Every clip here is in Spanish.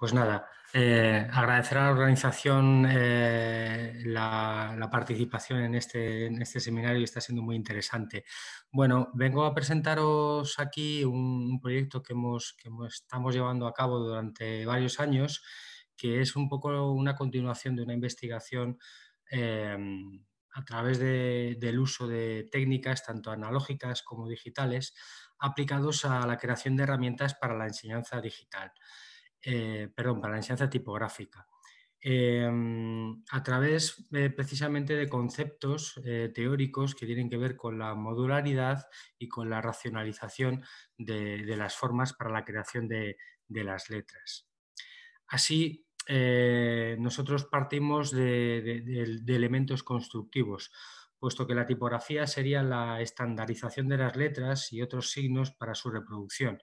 pues nada, eh, agradecer a la organización eh, la, participación en este, en este seminario, está siendo muy interesante. Bueno, vengo a presentaros aquí un, proyecto que, estamos llevando a cabo durante varios años, que es un poco una continuación de una investigación eh, a través del uso de técnicas tanto analógicas como digitales aplicados a la creación de herramientas para la enseñanza digital. Eh, perdón, para la enseñanza tipográfica. Em, a través precisamente de conceptos eh, teóricos que tienen que ver con la modularidad y con la racionalización de, las formas para la creación de, las letras. Así, eh, nosotros partimos de, elementos constructivos, puesto que la tipografía sería la estandarización de las letras y otros signos para su reproducción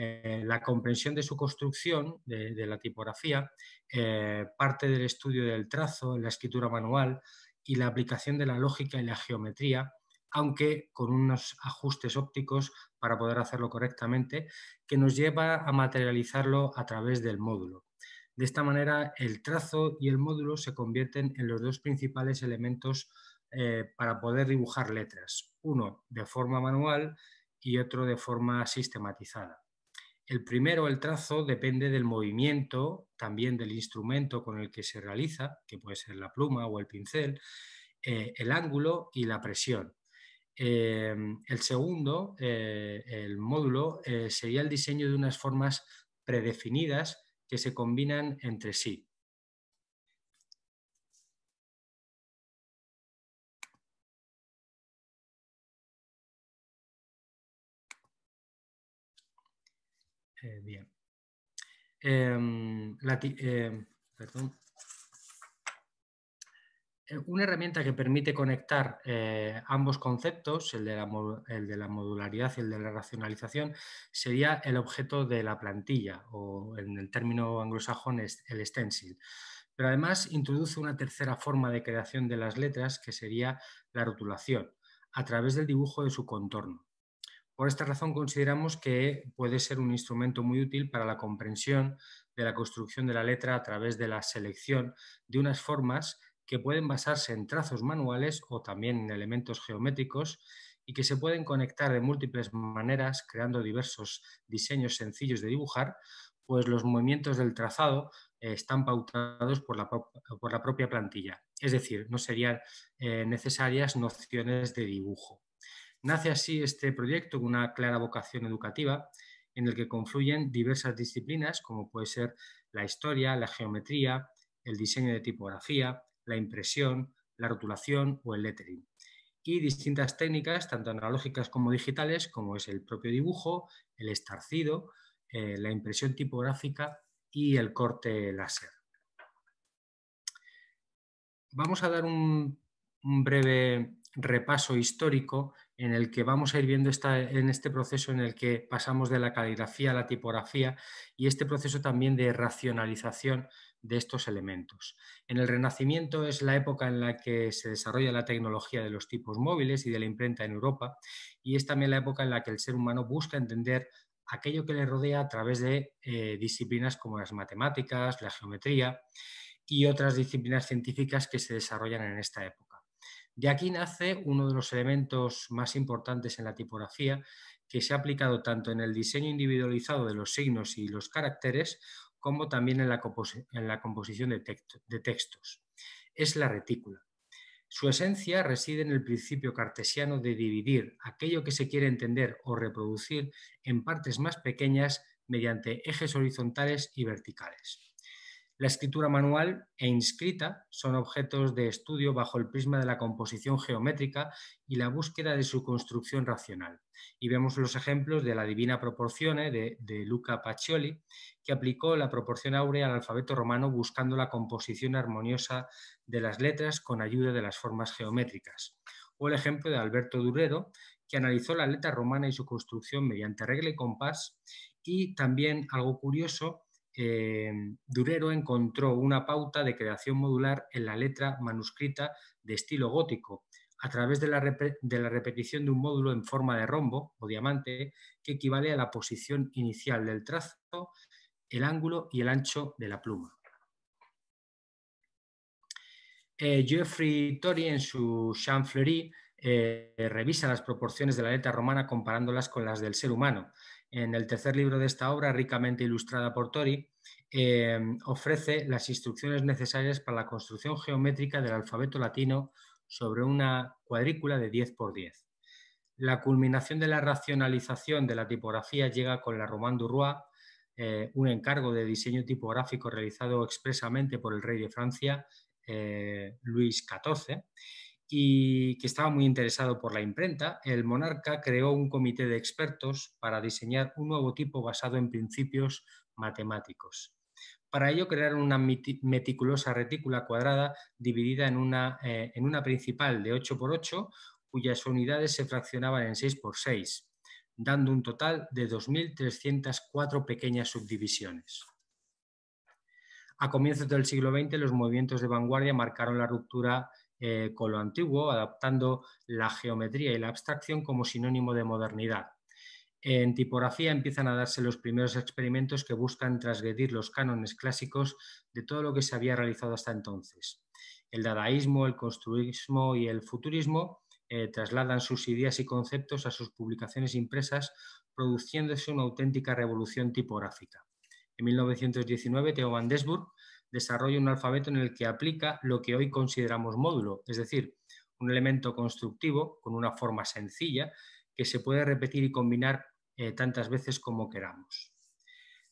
eh, la comprensión de su construcción, de, la tipografía, eh, parte del estudio del trazo la escritura manual y la aplicación de la lógica y la geometría, aunque con unos ajustes ópticos para poder hacerlo correctamente, que nos lleva a materializarlo a través del módulo. De esta manera, el trazo y el módulo se convierten en los dos principales elementos eh, para poder dibujar letras, uno de forma manual y otro de forma sistematizada. El primero, el trazo, depende del movimiento, también del instrumento con el que se realiza, que puede ser la pluma o el pincel, eh, el ángulo y la presión. Eh, el segundo, eh, el módulo, sería el diseño de unas formas predefinidas que se combinan entre sí. Eh, bien. Em, em, eh, una herramienta que permite conectar eh, ambos conceptos, el de, la, el de, la, modularidad y el de la racionalización, sería el objeto de la plantilla o en el término anglosajón el stencil pero además introduce una tercera forma de creación de las letras que sería la rotulación, a través del dibujo de su contorno. Por esta razón consideramos que puede ser un instrumento muy útil para la comprensión de la construcción de la letra a través de la selección de unas formas que pueden basarse en trazos manuales o también en elementos geométricos y que se pueden conectar de múltiples maneras creando diversos diseños sencillos de dibujar, pues los movimientos del trazado eh, están pautados por la, por la propia plantilla. Es decir, no serían eh, necesarias nociones de dibujo. Nace así este proyecto con una clara vocación educativa en el que confluyen diversas disciplinas como puede ser la historia, la geometría, el diseño de tipografía, la impresión, la rotulación o el lettering. Y distintas técnicas, tanto analógicas como digitales, como es el propio dibujo, el estarcido, eh, la impresión tipográfica y el corte láser. Vamos a dar un breve repaso histórico en el que vamos a ir viendo en este proceso en el que pasamos de la caligrafía a la tipografía y este proceso también de racionalización de estos elementos. En el Renacimiento es la época en la que se desarrolla la tecnología de los tipos móviles y de la imprenta en Europa y es también la época en la que el ser humano busca entender aquello que le rodea a través de eh, disciplinas como las matemáticas, la geometría y otras disciplinas científicas que se desarrollan en esta época. De aquí nace uno de los elementos más importantes en la tipografía que se ha aplicado tanto en el diseño individualizado de los signos y los caracteres como también en la, composición de textos. Es la retícula. Su esencia reside en el principio cartesiano de dividir aquello que se quiere entender o reproducir en partes más pequeñas mediante ejes horizontales y verticales. La escritura manual e inscrita son objetos de estudio bajo el prisma de la composición geométrica y la búsqueda de su construcción racional. Y vemos los ejemplos de la Divina proporción de, de Luca Pacioli, que aplicó la proporción áurea al alfabeto romano buscando la composición armoniosa de las letras con ayuda de las formas geométricas. O el ejemplo de Alberto Durero, que analizó la letra romana y su construcción mediante regla y compás. Y también algo curioso, eh, Durero encontró una pauta de creación modular en la letra manuscrita de estilo gótico, a través de la, repetición de un módulo en forma de rombo o diamante, que equivale a la posición inicial del trazo, el ángulo y el ancho de la pluma. Eh, Geoffrey Tori, en su Champfleury eh, revisa las proporciones de la letra romana comparándolas con las del ser humano en el tercer libro de esta obra, ricamente ilustrada por Tori, eh, ofrece las instrucciones necesarias para la construcción geométrica del alfabeto latino sobre una cuadrícula de 10 por 10. La culminación de la racionalización de la tipografía llega con la Román du eh, un encargo de diseño tipográfico realizado expresamente por el rey de Francia, eh, Luis XIV, y que estaba muy interesado por la imprenta, el monarca creó un comité de expertos para diseñar un nuevo tipo basado en principios matemáticos. Para ello crearon una meticulosa retícula cuadrada dividida en una, eh, en una principal de 8x8, cuyas unidades se fraccionaban en 6x6, dando un total de 2.304 pequeñas subdivisiones. A comienzos del siglo XX, los movimientos de vanguardia marcaron la ruptura eh, con lo antiguo, adaptando la geometría y la abstracción como sinónimo de modernidad. En tipografía empiezan a darse los primeros experimentos que buscan transgredir los cánones clásicos de todo lo que se había realizado hasta entonces. El dadaísmo, el construismo y el futurismo eh, trasladan sus ideas y conceptos a sus publicaciones impresas, produciéndose una auténtica revolución tipográfica. En 1919, Theo van Desburg desarrolla un alfabeto en el que aplica lo que hoy consideramos módulo, es decir, un elemento constructivo con una forma sencilla que se puede repetir y combinar eh, tantas veces como queramos.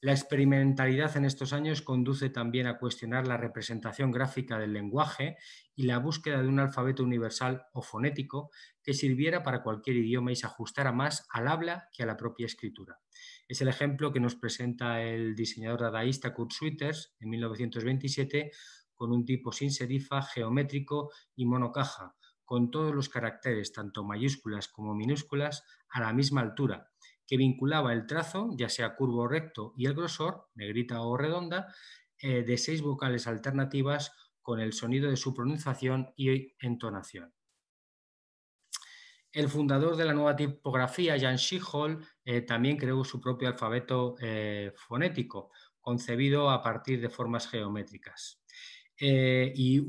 La experimentalidad en estos años conduce también a cuestionar la representación gráfica del lenguaje y la búsqueda de un alfabeto universal o fonético que sirviera para cualquier idioma y se ajustara más al habla que a la propia escritura. Es el ejemplo que nos presenta el diseñador dadaísta Kurt Schwitters en 1927 con un tipo sin serifa, geométrico y monocaja, con todos los caracteres, tanto mayúsculas como minúsculas, a la misma altura, que vinculaba el trazo, ya sea curvo o recto, y el grosor, negrita o redonda, eh, de seis vocales alternativas con el sonido de su pronunciación y entonación. El fundador de la nueva tipografía, Jan Schiehol, eh, también creó su propio alfabeto eh, fonético, concebido a partir de formas geométricas. y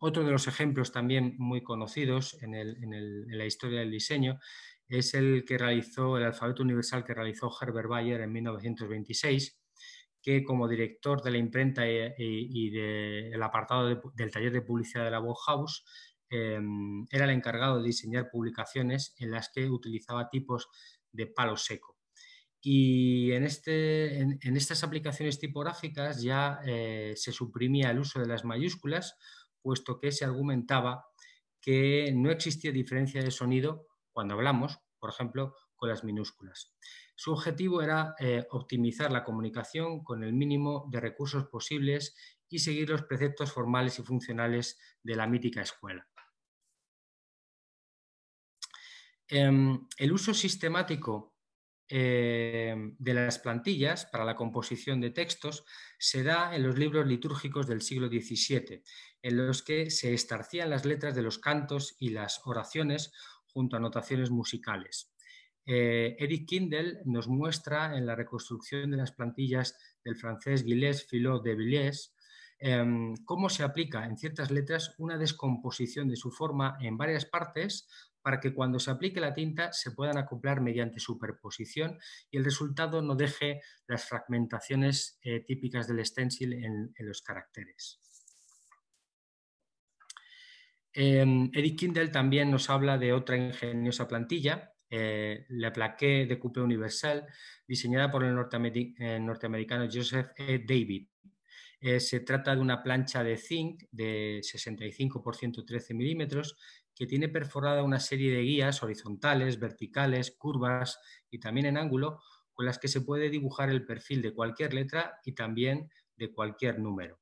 otro de los ejemplos también muy conocidos en, la historia del diseño es el que realizó el alfabeto universal que realizó Herbert Bayer en 1926, que como director de la imprenta y, del apartado del taller de publicidad de la Bauhaus, em, era el encargado de diseñar publicaciones en las que utilizaba tipos de palo seco. Y en, este, en, estas aplicaciones tipográficas ya eh, se suprimía el uso de las mayúsculas, puesto que se argumentaba que no existía diferencia de sonido cuando hablamos, por ejemplo, con las minúsculas. Su objetivo era eh, optimizar la comunicación con el mínimo de recursos posibles y seguir los preceptos formales y funcionales de la mítica escuela. Em, el uso sistemático eh, de las plantillas para la composición de textos se da en los libros litúrgicos del siglo XVII, en los que se estarcían las letras de los cantos y las oraciones junto a notaciones musicales. Eric eh, Kindle nos muestra en la reconstrucción de las plantillas del francés Gilles Philo de Villiers em, cómo se aplica en ciertas letras una descomposición de su forma en varias partes para que cuando se aplique la tinta se puedan acoplar mediante superposición y el resultado no deje las fragmentaciones eh, típicas del stencil en los caracteres. Edith em, Kindle también nos habla de otra ingeniosa plantilla, eh, la plaqué de coupe universal, diseñada por el eh, norteamericano Joseph E. David. Eh, se trata de una plancha de zinc de 65 por 113 milímetros que tiene perforada una serie de guías horizontales, verticales, curvas y también en ángulo con las que se puede dibujar el perfil de cualquier letra y también de cualquier número.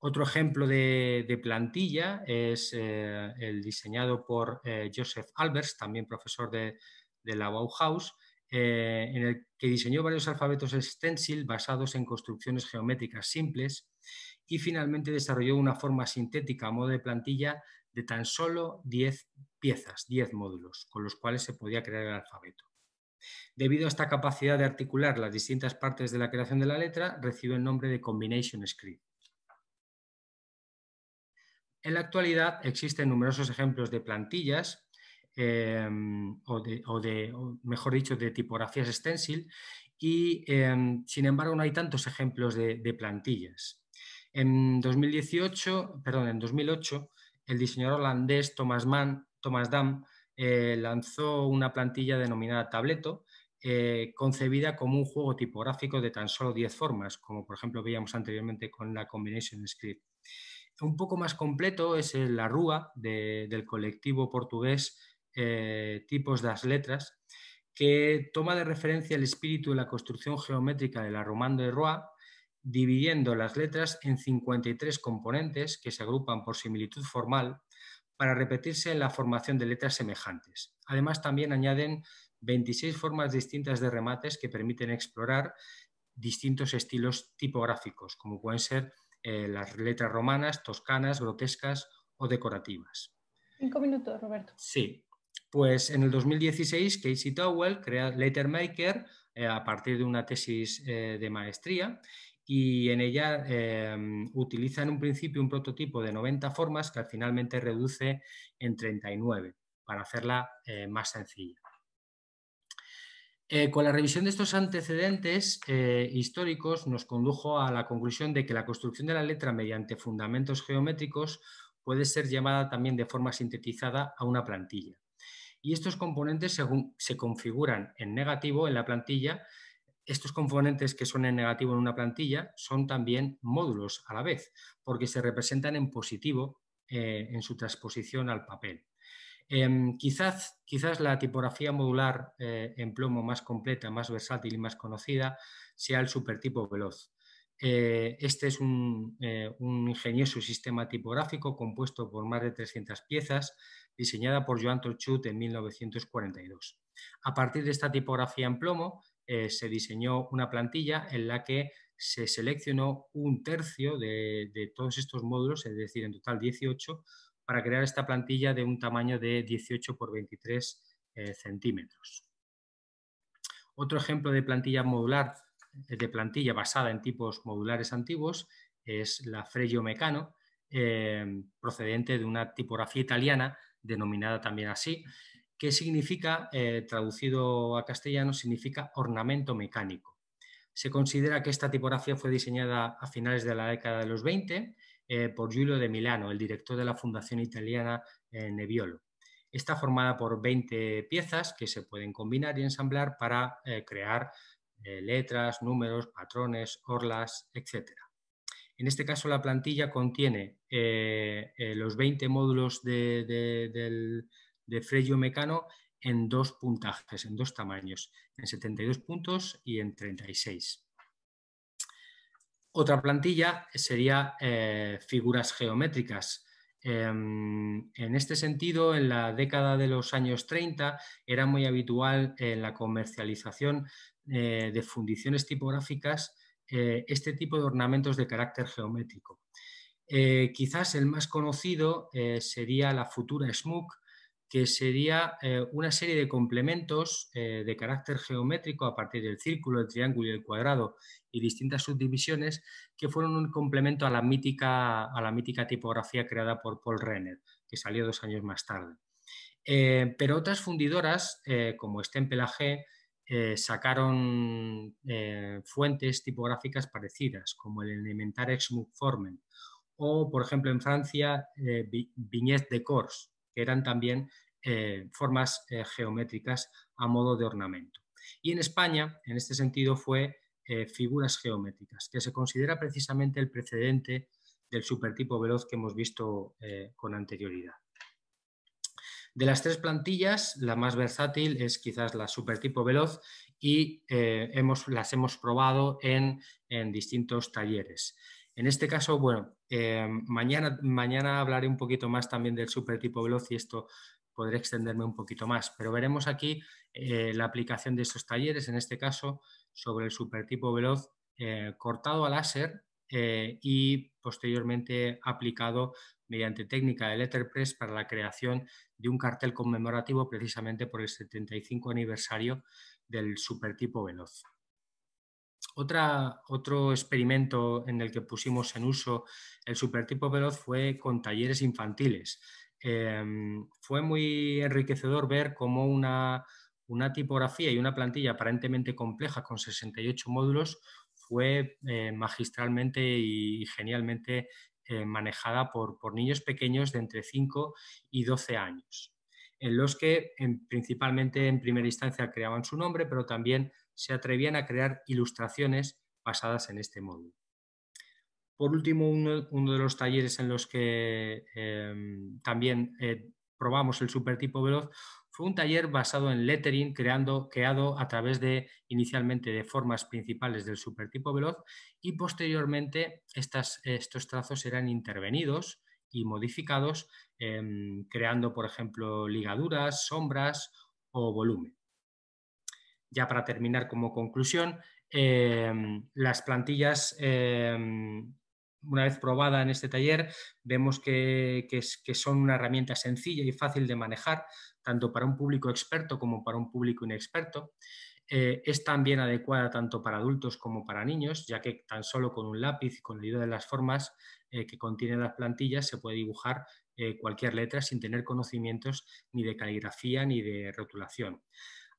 Otro ejemplo de, plantilla es eh, el diseñado por eh, Joseph Albers, también profesor de, la Bauhaus, eh, en el que diseñó varios alfabetos stencil basados en construcciones geométricas simples y finalmente desarrolló una forma sintética a modo de plantilla de tan solo 10 piezas, 10 módulos, con los cuales se podía crear el alfabeto. Debido a esta capacidad de articular las distintas partes de la creación de la letra, recibe el nombre de Combination Script. En la actualidad existen numerosos ejemplos de plantillas eh, o, de, mejor dicho, de tipografías stencil y, eh, sin embargo, no hay tantos ejemplos de, plantillas. En 2018, perdón, en 2008, el diseñador holandés Thomas Mann, eh, lanzó una plantilla denominada Tableto, concebida como un juego tipográfico de tan solo 10 formas, como por ejemplo veíamos anteriormente con la Combination Script un poco más completo es la Rúa del colectivo portugués eh, Tipos das Letras, que toma de referencia el espíritu de la construcción geométrica de la Romanda de Roa, dividiendo las letras en 53 componentes que se agrupan por similitud formal para repetirse en la formación de letras semejantes. Además, también añaden 26 formas distintas de remates que permiten explorar distintos estilos tipográficos, como pueden ser eh, las letras romanas, toscanas, grotescas o decorativas. Cinco minutos, Roberto. Sí. Pues en el 2016, Casey Towell crea Lettermaker Maker eh, a partir de una tesis eh, de maestría y en ella em, utiliza en un principio un prototipo de 90 formas que finalmente reduce en 39 para hacerla más sencilla. Eh, con la revisión de estos antecedentes eh, históricos nos condujo a la conclusión de que la construcción de la letra mediante fundamentos geométricos puede ser llamada también de forma sintetizada a una plantilla. Y estos componentes según, se configuran en negativo en la plantilla. Estos componentes que son en negativo en una plantilla son también módulos a la vez, porque se representan en positivo eh, en su transposición al papel. Em, quizás, quizás la tipografía modular eh, en plomo más completa, más versátil y más conocida sea el supertipo veloz. Eh, este es eh, un, ingenioso sistema tipográfico compuesto por más de 300 piezas, diseñada por Joan Torchut en 1942. A partir de esta tipografía en plomo, se diseñó una plantilla en la que se seleccionó un tercio de, de todos estos módulos, es decir, en total 18, para crear esta plantilla de un tamaño de 18 por 23 eh, centímetros. Otro ejemplo de plantilla modular, eh, de plantilla basada en tipos modulares antiguos, es la Freyo Mecano, eh, procedente de una tipografía italiana denominada también así, que significa, traducido a castellano, significa ornamento mecánico. Se considera que esta tipografía fue diseñada a finales de la década de los 20 eh, por Giulio de Milano, el director de la Fundación Italiana eh, nebiolo Está formada por 20 piezas que se pueden combinar y ensamblar para eh, crear letras, números, patrones, orlas, etc. En este caso, la plantilla contiene los 20 módulos de, de, Mecano en dos puntajes, en dos tamaños, en 72 puntos y en 36. Otra plantilla sería eh, figuras geométricas. Em, en este sentido, en la década de los años 30 era muy habitual en la comercialización eh, de fundiciones tipográficas eh, este tipo de ornamentos de carácter geométrico. quizás el más conocido sería la futura SMUC, que sería eh, una serie de complementos eh, de carácter geométrico a partir del círculo, el triángulo y el cuadrado y distintas subdivisiones que fueron un complemento a la mítica, a la mítica tipografía creada por Paul Renner, que salió dos años más tarde. Eh, pero otras fundidoras, como Stempelage, sacaron fuentes tipográficas parecidas, como el Elementar Ex Formen, o, por ejemplo, en Francia, Vignette de Corse, que eran también eh, formas eh, geométricas a modo de ornamento. Y en España, en este sentido, fue eh, figuras geométricas, que se considera precisamente el precedente del supertipo veloz que hemos visto con anterioridad. De las tres plantillas, la más versátil es quizás la supertipo veloz y las hemos probado en distintos talleres. En este caso, bueno, eh, mañana, hablaré un poquito más también del supertipo veloz y esto podré extenderme un poquito más, pero veremos aquí eh, la aplicación de estos talleres, en este caso sobre el supertipo veloz eh, cortado a láser y posteriormente aplicado mediante técnica de letterpress para la creación de un cartel conmemorativo precisamente por el 75 aniversario del supertipo veloz. Otra, otro experimento en el que pusimos en uso el supertipo veloz fue con talleres infantiles. Em, fue muy enriquecedor ver cómo una, tipografía y una plantilla aparentemente compleja con 68 módulos fue eh, magistralmente y genialmente eh, manejada por, por niños pequeños de entre 5 y 12 años en los que principalmente en primera instancia creaban su nombre, pero también se atrevían a crear ilustraciones basadas en este módulo. Por último, uno, de los talleres en los que em, también eh, probamos el supertipo veloz fue un taller basado en lettering creando, creado a través de inicialmente de formas principales del supertipo veloz y posteriormente estos trazos eran intervenidos y modificados, em, creando, por ejemplo, ligaduras, sombras o volumen. Ya para terminar como conclusión, em, las plantillas, em, una vez probada en este taller, vemos que, que son una herramienta sencilla y fácil de manejar, tanto para un público experto como para un público inexperto. Eh, es también adecuada tanto para adultos como para niños, ya que tan solo con un lápiz y con el libro de las formas eh, que contienen las plantillas se puede dibujar eh, cualquier letra sin tener conocimientos ni de caligrafía ni de rotulación.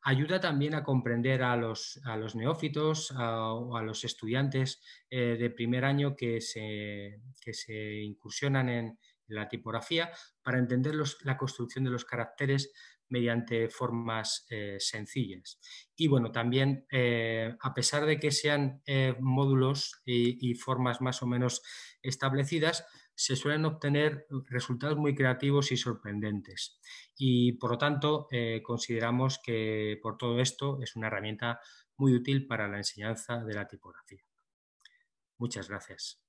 Ayuda también a comprender a los, neófitos o a los estudiantes de primer año que se, incursionan en, la tipografía para entender la construcción de los caracteres, mediante formas eh, sencillas. Y bueno, también, eh, a pesar de que sean eh, módulos y, formas más o menos establecidas, se suelen obtener resultados muy creativos y sorprendentes. Y por lo tanto, consideramos que por todo esto es una herramienta muy útil para la enseñanza de la tipografía. Muchas gracias.